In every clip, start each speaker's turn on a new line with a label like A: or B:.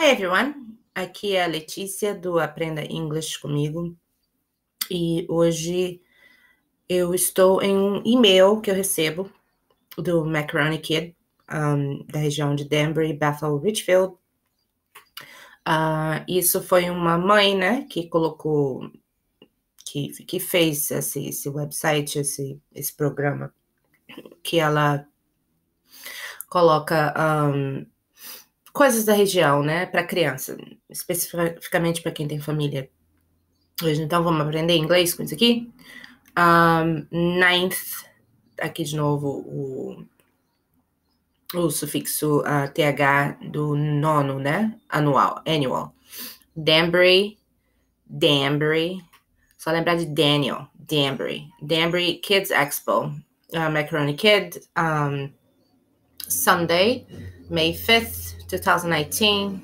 A: Hi everyone, aqui é a Letícia do Aprenda Inglês comigo e hoje eu estou em um e-mail que eu recebo do Macaroni Kid um, da região de Denver Bethel Richfield. Uh, isso foi uma mãe, né, que colocou, que, que fez esse, esse website, esse, esse programa, que ela coloca um, coisas da região, né, para criança, especificamente para quem tem família. Hoje, então, vamos aprender inglês com isso aqui. Um, ninth, aqui de novo o, o sufixo uh, th do nono, né, anual, annual. Danbury, Danbury. Só lembrar de Daniel, Danbury. Danbury Kids Expo, uh, Macaroni Kid, um, Sunday, May 5th, 2019,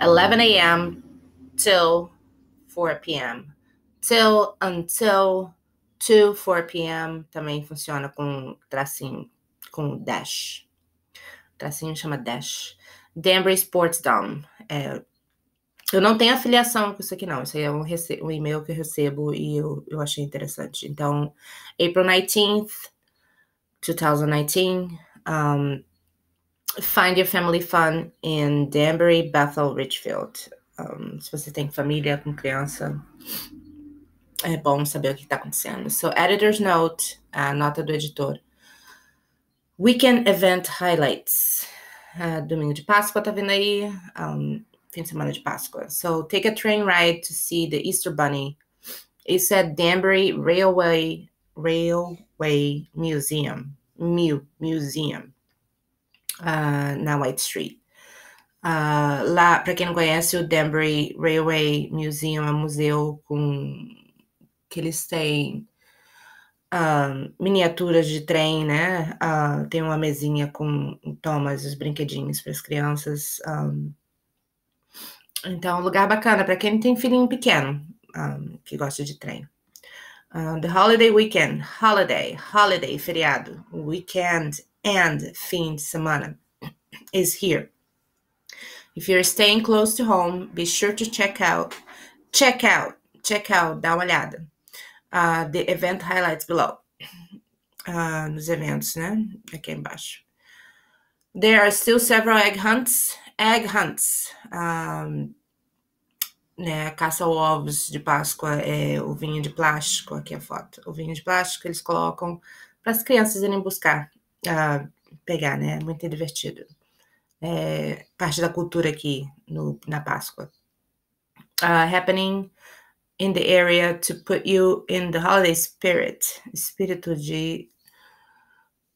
A: 11 a.m. till 4 p.m. Till, until, to 4 p.m. também funciona com tracinho, com dash. tracinho chama dash. Danbury Sports Down. É, eu não tenho afiliação com isso aqui, não. Isso aí é um, um e-mail que eu recebo e eu, eu achei interessante. Então, April 19th, 2019, um, find your family fun in Danbury, Bethel, Richfield. Um, se você tem família com criança, é bom saber o que está acontecendo. So, editor's note, a nota do editor. Weekend event highlights. Uh, domingo de Páscoa tá vindo aí, um, fim de semana de Páscoa. So, take a train ride to see the Easter Bunny. It's at Danbury Railway Railway Museum. Mu Museum. Ah, na White Street. Uh, lá, para quem não conhece, o Danbury Railway Museum é um museu com que eles têm uh, miniaturas de trem, né? Uh, tem uma mesinha com Thomas e os brinquedinhos para as crianças. Um. Então, é um lugar bacana para quem tem filhinho pequeno um, que gosta de trem. Uh, the Holiday Weekend, Holiday, Holiday, feriado, Weekend and fim de semana is here. If you're staying close to home, be sure to check out, check out, check out, dá uma olhada. Uh, the event highlights below. Uh, nos eventos, né? Aqui embaixo. There are still several egg hunts. Egg hunts. Um, né, caça ovos de Páscoa é o vinho de plástico, aqui é a foto. O vinho de plástico eles colocam para as crianças irem buscar pegar, né? É muito divertido. É, parte da cultura aqui no, na Páscoa. Uh, happening in the area to put you in the holiday spirit. Espírito de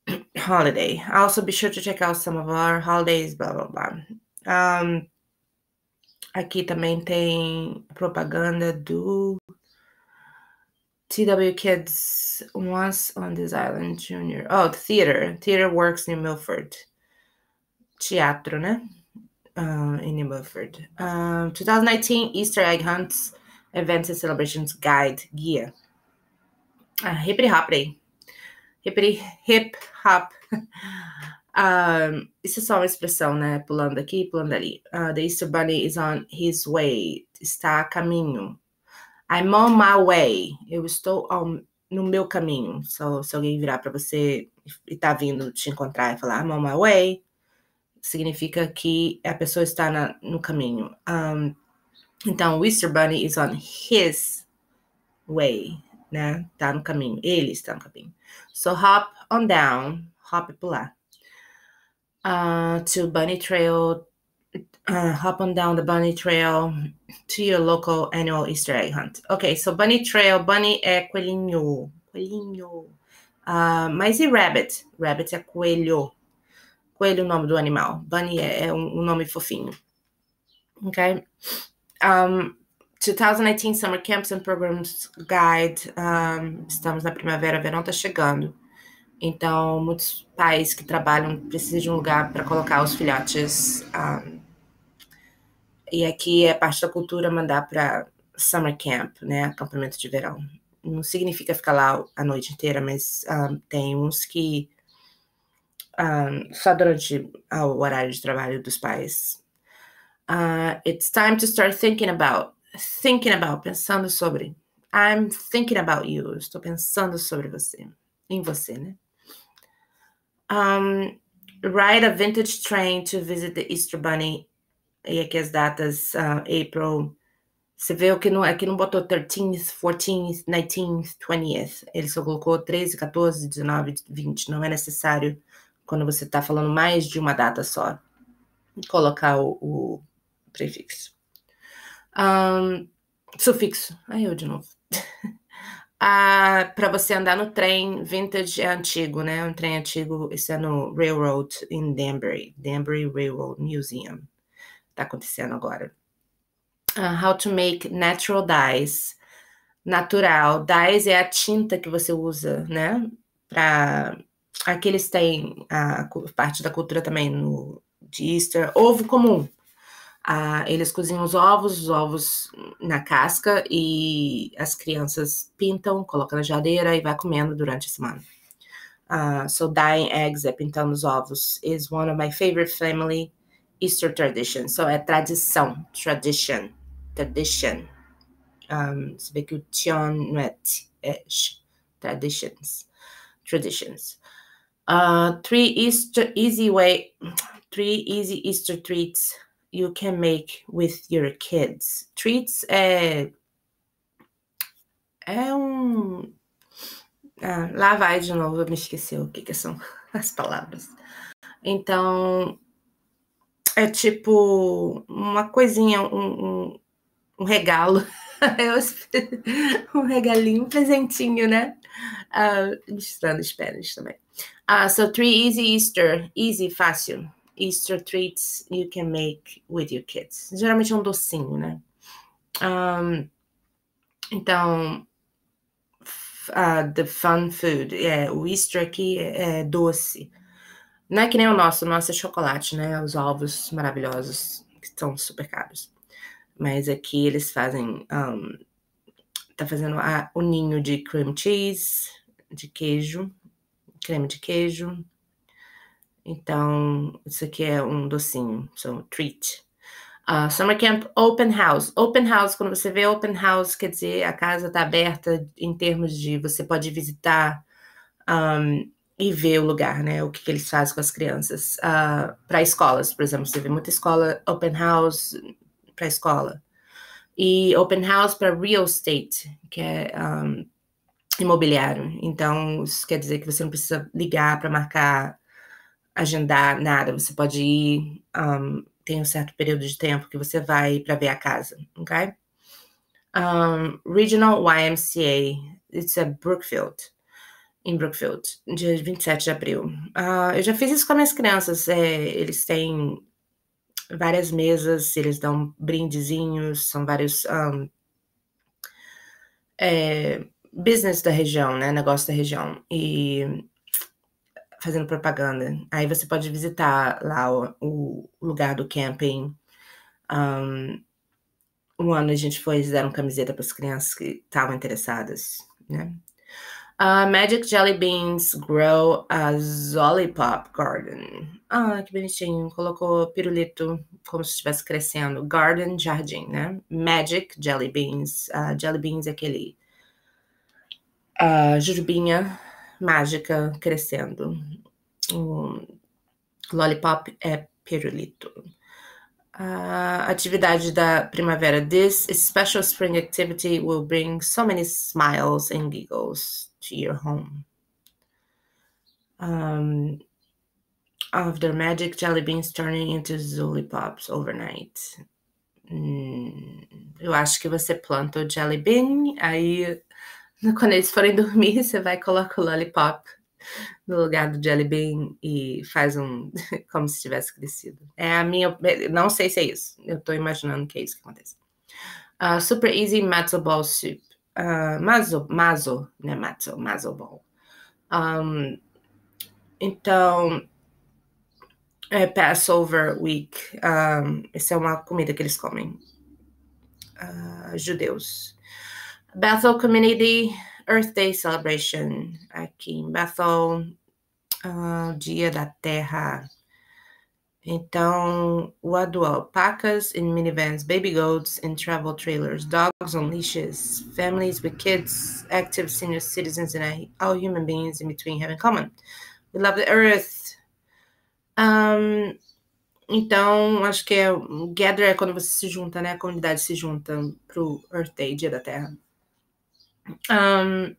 A: holiday. Also, be sure to check out some of our holidays, blá blá blá. Um, aqui também tem propaganda do TW Kids once on this island, Junior. Oh, the theater. Theater works near Milford. Teatro, né? Uh, in New Milford. Um, 2019 Easter Egg Hunts Events and Celebrations Guide Guia. Uh, hippity hoppity. Hippity hip hop. um, isso é só uma expressão, né? Pulando aqui, pulando ali. Uh, the Easter Bunny is on his way. Está a caminho. I'm on my way. Eu estou on, no meu caminho. So, se alguém virar para você e tá vindo te encontrar e falar I'm on my way, significa que a pessoa está na, no caminho. Um, então, o Easter Bunny is on his way, né? Tá no caminho. Ele está no caminho. So, hop on down. Hop e pular. Uh, to Bunny Trail uh, hop on down the bunny trail to your local annual Easter egg hunt. Ok, so bunny trail, bunny é coelhinho, coelhinho. Uh, mas e rabbit? Rabbit é coelho. Coelho é o nome do animal. Bunny é, é um, um, nome fofinho. Ok? Um, 2018 Summer Camps and Programs Guide. Um, estamos na primavera, verão está chegando. Então, muitos pais que trabalham precisam de um lugar para colocar os filhotes um, e aqui é parte da cultura mandar para summer camp, né? Acampamento de verão. Não significa ficar lá a noite inteira, mas um, ah, tem uns que um, ah, só durante o horário de trabalho dos pais. Uh, it's time to start thinking about, thinking about, pensando sobre. I'm thinking about you. Estou pensando sobre você, em você, né? Um, ride a vintage train to visit the Easter Bunny e aqui as datas, uh, April. Você vê que não, aqui é não botou 13th, 14th, 19th, 20th. Ele só colocou 13, 14, 19, 20. Não é necessário, quando você está falando mais de uma data só, colocar o, o prefixo. Um, sufixo. Aí eu de novo. ah, para você andar no trem vintage é antigo, né? Um trem antigo, isso é no Railroad in Danbury, Danbury Railroad Museum está acontecendo agora. Uh, how to make natural dyes. Natural. Dyes é a tinta que você usa, né? Pra... Aqui eles têm a parte da cultura também no, de Easter. Ovo comum. Uh, eles cozinham os ovos, os ovos na casca e as crianças pintam, colocam na geladeira e vai comendo durante a semana. Uh, so dyeing eggs é pintando os ovos is one of my favorite family Easter tradition. So é tradição, tradition, tradition. Um, você vê que o tion não é t, é traditions, traditions. Uh, three Easter easy way, three easy Easter treats you can make with your kids. Treats é é um ah, lá vai de novo, eu me esqueci o que, que são as palavras. Então, é tipo uma coisinha, um, um, um regalo. É um regalinho, um presentinho, né? Uh, ah, estando Spanish também. Uh, so three easy Easter, easy, fácil. Easter treats you can make with your kids. Geralmente é um docinho, né? Um, então, uh, the fun food, é, o Easter aqui é, é doce. Não é que nem o nosso, o nosso é chocolate, né? Os ovos maravilhosos, que são super caros. Mas aqui eles fazem. Um, tá fazendo a, o ninho de cream cheese, de queijo, creme de queijo. Então, isso aqui é um docinho, so treat. Uh, summer Camp Open House. Open House, quando você vê Open House, quer dizer a casa está aberta em termos de você pode visitar um, e ver o lugar, né? O que, que eles fazem com as crianças. Uh, ah, para escolas, por exemplo, você vê muita escola open house para escola. E open house para real estate, que é um, imobiliário. Então, isso quer dizer que você não precisa ligar para marcar, agendar nada. Você pode ir, um, tem um certo período de tempo que você vai para ver a casa, ok? Um, Regional YMCA, it's a Brookfield em Brookfield, dia 27 de abril. Uh, eu já fiz isso com as minhas crianças. É, eles têm várias mesas, eles dão brindezinhos, são vários um, é, business da região, né? Negócio da região. E fazendo propaganda. Aí você pode visitar lá o, o lugar do camping. Um, um, ano a gente foi, e deram camiseta para as crianças que estavam interessadas, né? Uh, Magic Jelly Beans Grow a Zollipop Garden. Ah, que bonitinho. Colocou pirulito como se estivesse crescendo. Garden, jardim, né? Magic Jelly Beans. Uh, jelly Beans é aquele... Uh, jujubinha mágica crescendo. lollipop é pirulito. Uh, atividade da primavera. This special spring activity will bring so many smiles and giggles to your home. Um, of their magic jelly beans turning into lollipops overnight. Hum, eu acho que você planta o jelly bean, aí quando eles forem dormir, você vai colocar o lollipop no lugar do jelly bean e faz um como se tivesse crescido. É a minha, não sei se é isso. Eu tô imaginando que é isso que acontece. Uh, super easy Metal ball soup uh, Mazo, Mazo, né, Mazo, Mazo bom. Um, então, é Passover Week, um, essa é uma comida que eles comem, uh, judeus. Bethel Community Earth Day Celebration, aqui em Bethel, uh, Dia da Terra então, o do pacas in minivans, baby goats in travel trailers, dogs on leashes, families with kids, active senior citizens, and all human beings in between have in common. We love the earth. Um, então, acho que é, gather é quando você se junta, né? A comunidade se junta pro Earth Day, Dia da Terra. Um,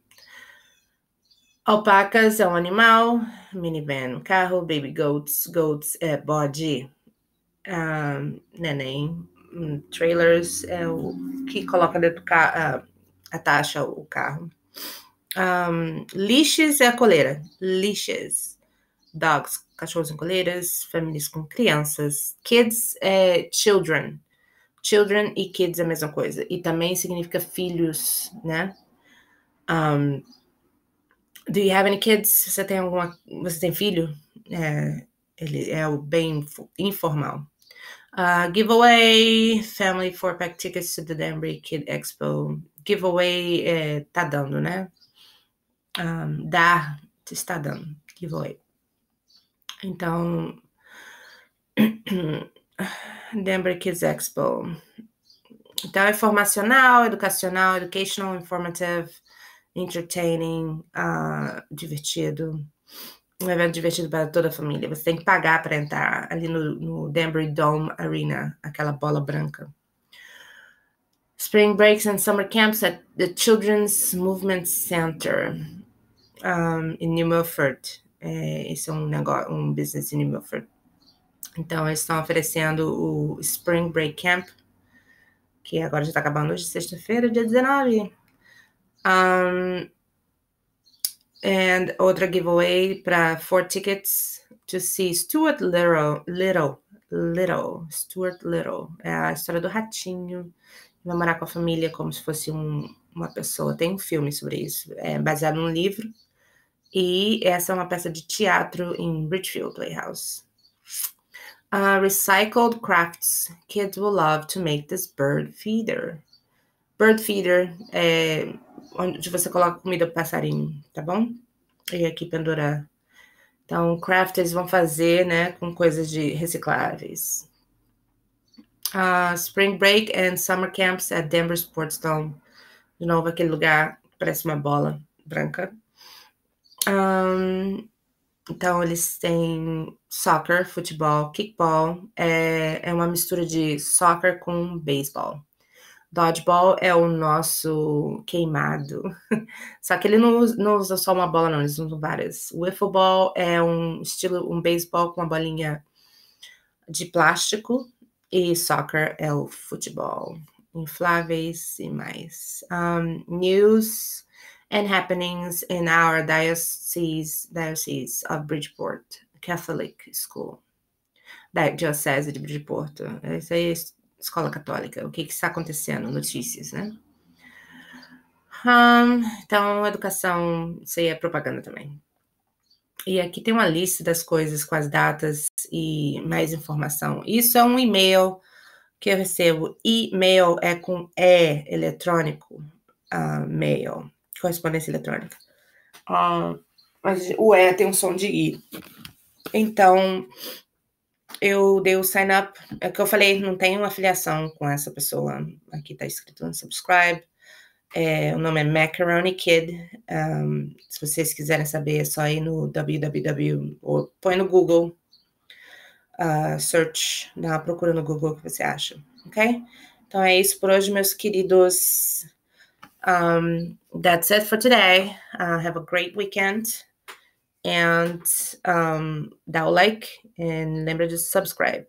A: Alpacas é um animal, minivan, carro, baby goats, goats é bode, um, ah, neném, hum, trailers é o que coloca dentro do carro, uh, a taxa, o carro. Um, lixes é a coleira, lixes, dogs, cachorros em coleiras, famílias com crianças, kids é children, children e kids é a mesma coisa, e também significa filhos, né? Um, do you have any kids? Você tem alguma. Você tem filho? É, ele é o bem informal. Uh, giveaway, family four pack tickets to the Danbury Kid Expo. Giveaway é, tá dando, né? Um, dar está dando. Giveaway. Então, Danbury Kids Expo. Então, é formacional, educacional, educational, informative, entertaining, uh, divertido. Um evento divertido para toda a família. Você tem que pagar para entrar ali no, no Danbury Dome Arena, aquela bola branca. Spring breaks and summer camps at the Children's Movement Center um, in New Milford. É, esse é um negócio, um business em New Milford. Então, eles estão oferecendo o Spring Break Camp, que agora já está acabando hoje, é sexta-feira, dia 19. Um, and other giveaway para four tickets to see Stuart Little, Little, Little, Stuart Little. É a história do ratinho. Vai morar com a família como se fosse um, uma pessoa. Tem um filme sobre isso. É baseado num livro. E essa é uma peça de teatro em Richfield Playhouse. Uh, recycled crafts. Kids will love to make this bird feeder. Bird feeder é onde você coloca comida pro passarinho, tá bom? E aqui pendurar. Então, craft eles vão fazer, né, com coisas de recicláveis. Uh, spring Break and Summer Camps at Denver Sports Dome. De novo, aquele lugar que parece uma bola branca. Um, então, eles têm soccer, futebol, kickball. É, é uma mistura de soccer com beisebol. Dodgeball é o nosso queimado. Só que ele não, não usa só uma bola, não, eles usam várias. O wiffle ball é um estilo, um beisebol com uma bolinha de plástico. E soccer é o futebol. Infláveis e mais. Um, news and happenings in our diocese, diocese of Bridgeport, Catholic School. Da Diocese de Bridgeport. Esse aí é escola católica, o que, que está acontecendo, notícias, né? então, educação, isso aí é propaganda também. E aqui tem uma lista das coisas com as datas e mais informação. Isso é um e-mail que eu recebo. E-mail é com E eletrônico, uh, mail, correspondência eletrônica. Ah, mas o E tem um som de I. Então, eu dei o sign up, é que eu falei, não tenho afiliação com essa pessoa. Aqui tá escrito um É, o nome é Macaroni Kid. Um, se vocês quiserem saber, é só ir no www ou põe no Google uh, search, dá uma procura no Google que você acha, ok? Então é isso por hoje, meus queridos. Um, that's it for today. Uh, have a great weekend. and um, like and remember to subscribe.